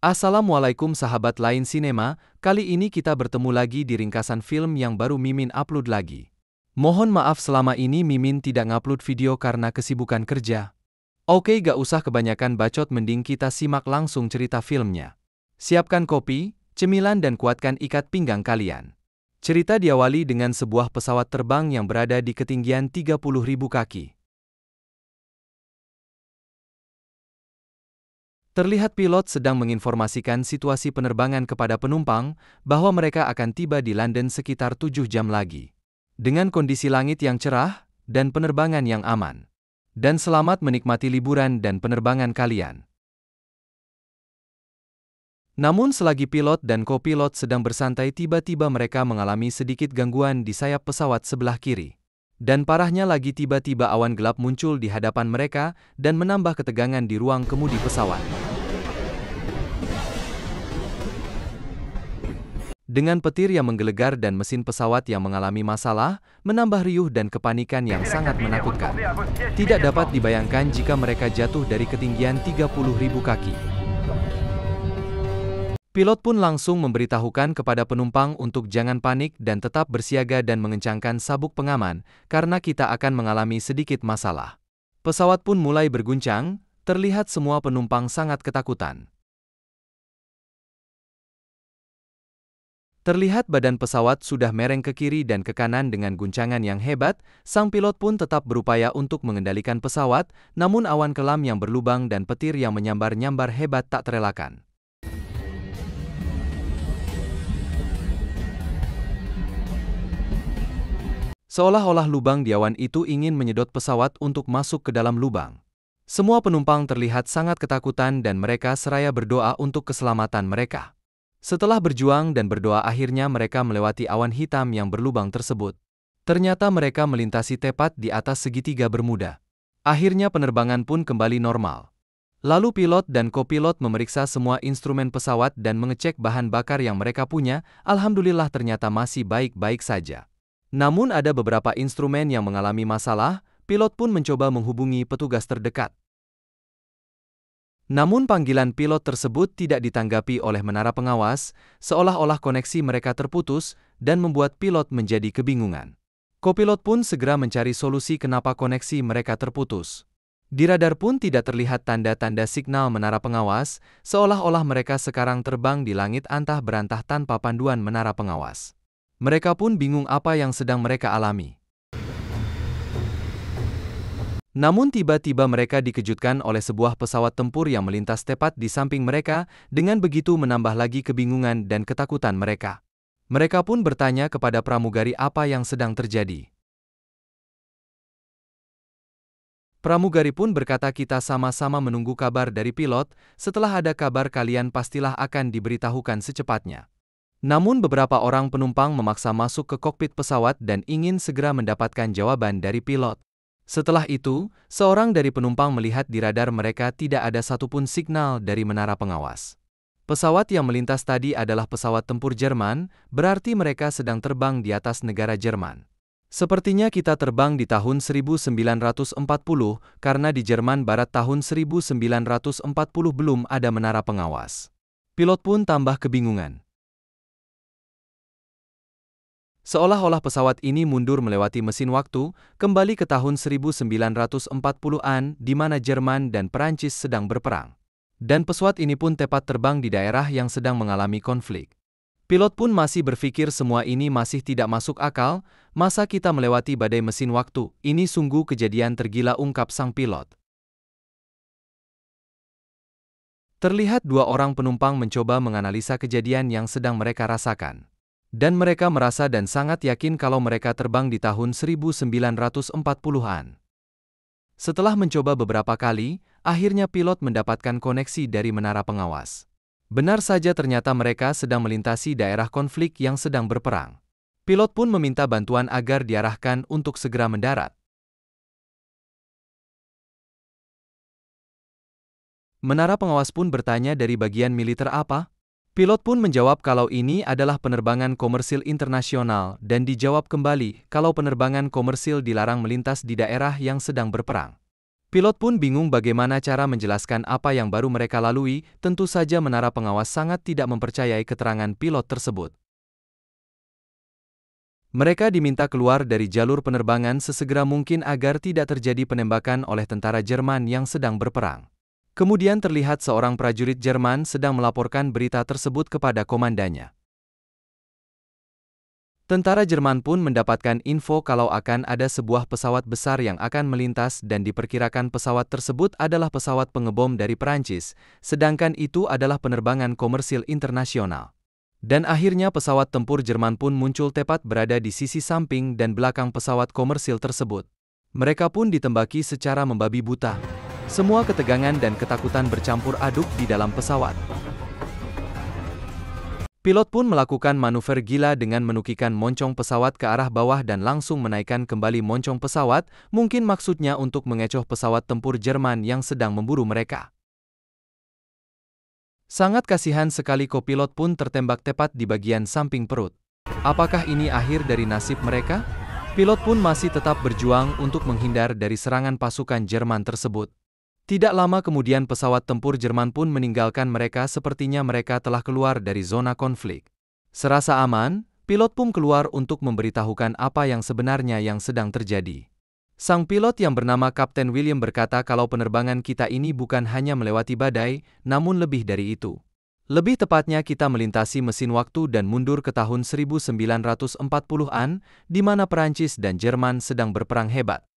Assalamualaikum sahabat lain sinema, kali ini kita bertemu lagi di ringkasan film yang baru Mimin upload lagi. Mohon maaf selama ini Mimin tidak ngupload video karena kesibukan kerja. Oke gak usah kebanyakan bacot mending kita simak langsung cerita filmnya. Siapkan kopi, cemilan dan kuatkan ikat pinggang kalian. Cerita diawali dengan sebuah pesawat terbang yang berada di ketinggian 30.000 kaki. Terlihat pilot sedang menginformasikan situasi penerbangan kepada penumpang bahwa mereka akan tiba di London sekitar 7 jam lagi. Dengan kondisi langit yang cerah dan penerbangan yang aman. Dan selamat menikmati liburan dan penerbangan kalian. Namun selagi pilot dan kopilot sedang bersantai tiba-tiba mereka mengalami sedikit gangguan di sayap pesawat sebelah kiri. Dan parahnya lagi tiba-tiba awan gelap muncul di hadapan mereka dan menambah ketegangan di ruang kemudi pesawat. Dengan petir yang menggelegar dan mesin pesawat yang mengalami masalah, menambah riuh dan kepanikan yang sangat menakutkan. Tidak dapat dibayangkan jika mereka jatuh dari ketinggian 30.000 kaki. Pilot pun langsung memberitahukan kepada penumpang untuk jangan panik dan tetap bersiaga dan mengencangkan sabuk pengaman, karena kita akan mengalami sedikit masalah. Pesawat pun mulai berguncang, terlihat semua penumpang sangat ketakutan. Terlihat badan pesawat sudah mereng ke kiri dan ke kanan dengan guncangan yang hebat, sang pilot pun tetap berupaya untuk mengendalikan pesawat, namun awan kelam yang berlubang dan petir yang menyambar-nyambar hebat tak terelakkan. Seolah-olah lubang di awan itu ingin menyedot pesawat untuk masuk ke dalam lubang. Semua penumpang terlihat sangat ketakutan dan mereka seraya berdoa untuk keselamatan mereka. Setelah berjuang dan berdoa akhirnya mereka melewati awan hitam yang berlubang tersebut. Ternyata mereka melintasi tepat di atas segitiga bermuda. Akhirnya penerbangan pun kembali normal. Lalu pilot dan kopilot memeriksa semua instrumen pesawat dan mengecek bahan bakar yang mereka punya, alhamdulillah ternyata masih baik-baik saja. Namun ada beberapa instrumen yang mengalami masalah, pilot pun mencoba menghubungi petugas terdekat. Namun panggilan pilot tersebut tidak ditanggapi oleh menara pengawas, seolah-olah koneksi mereka terputus dan membuat pilot menjadi kebingungan. Kopilot pun segera mencari solusi kenapa koneksi mereka terputus. Di radar pun tidak terlihat tanda-tanda signal menara pengawas, seolah-olah mereka sekarang terbang di langit antah berantah tanpa panduan menara pengawas. Mereka pun bingung apa yang sedang mereka alami. Namun tiba-tiba mereka dikejutkan oleh sebuah pesawat tempur yang melintas tepat di samping mereka, dengan begitu menambah lagi kebingungan dan ketakutan mereka. Mereka pun bertanya kepada pramugari apa yang sedang terjadi. Pramugari pun berkata kita sama-sama menunggu kabar dari pilot, setelah ada kabar kalian pastilah akan diberitahukan secepatnya. Namun beberapa orang penumpang memaksa masuk ke kokpit pesawat dan ingin segera mendapatkan jawaban dari pilot. Setelah itu, seorang dari penumpang melihat di radar mereka tidak ada satupun signal dari menara pengawas. Pesawat yang melintas tadi adalah pesawat tempur Jerman, berarti mereka sedang terbang di atas negara Jerman. Sepertinya kita terbang di tahun 1940 karena di Jerman Barat tahun 1940 belum ada menara pengawas. Pilot pun tambah kebingungan. Seolah-olah pesawat ini mundur melewati mesin waktu, kembali ke tahun 1940-an di mana Jerman dan Perancis sedang berperang. Dan pesawat ini pun tepat terbang di daerah yang sedang mengalami konflik. Pilot pun masih berpikir semua ini masih tidak masuk akal, masa kita melewati badai mesin waktu, ini sungguh kejadian tergila ungkap sang pilot. Terlihat dua orang penumpang mencoba menganalisa kejadian yang sedang mereka rasakan. Dan mereka merasa dan sangat yakin kalau mereka terbang di tahun 1940-an. Setelah mencoba beberapa kali, akhirnya pilot mendapatkan koneksi dari menara pengawas. Benar saja ternyata mereka sedang melintasi daerah konflik yang sedang berperang. Pilot pun meminta bantuan agar diarahkan untuk segera mendarat. Menara pengawas pun bertanya dari bagian militer apa? Pilot pun menjawab kalau ini adalah penerbangan komersil internasional dan dijawab kembali kalau penerbangan komersil dilarang melintas di daerah yang sedang berperang. Pilot pun bingung bagaimana cara menjelaskan apa yang baru mereka lalui, tentu saja menara pengawas sangat tidak mempercayai keterangan pilot tersebut. Mereka diminta keluar dari jalur penerbangan sesegera mungkin agar tidak terjadi penembakan oleh tentara Jerman yang sedang berperang. Kemudian terlihat seorang prajurit Jerman sedang melaporkan berita tersebut kepada komandannya. Tentara Jerman pun mendapatkan info kalau akan ada sebuah pesawat besar yang akan melintas dan diperkirakan pesawat tersebut adalah pesawat pengebom dari Perancis, sedangkan itu adalah penerbangan komersil internasional. Dan akhirnya pesawat tempur Jerman pun muncul tepat berada di sisi samping dan belakang pesawat komersil tersebut. Mereka pun ditembaki secara membabi buta. Semua ketegangan dan ketakutan bercampur aduk di dalam pesawat. Pilot pun melakukan manuver gila dengan menukikan moncong pesawat ke arah bawah dan langsung menaikkan kembali moncong pesawat, mungkin maksudnya untuk mengecoh pesawat tempur Jerman yang sedang memburu mereka. Sangat kasihan sekali kopilot pun tertembak tepat di bagian samping perut. Apakah ini akhir dari nasib mereka? Pilot pun masih tetap berjuang untuk menghindar dari serangan pasukan Jerman tersebut. Tidak lama kemudian pesawat tempur Jerman pun meninggalkan mereka sepertinya mereka telah keluar dari zona konflik. Serasa aman, pilot pun keluar untuk memberitahukan apa yang sebenarnya yang sedang terjadi. Sang pilot yang bernama Kapten William berkata kalau penerbangan kita ini bukan hanya melewati badai, namun lebih dari itu. Lebih tepatnya kita melintasi mesin waktu dan mundur ke tahun 1940-an, di mana Perancis dan Jerman sedang berperang hebat.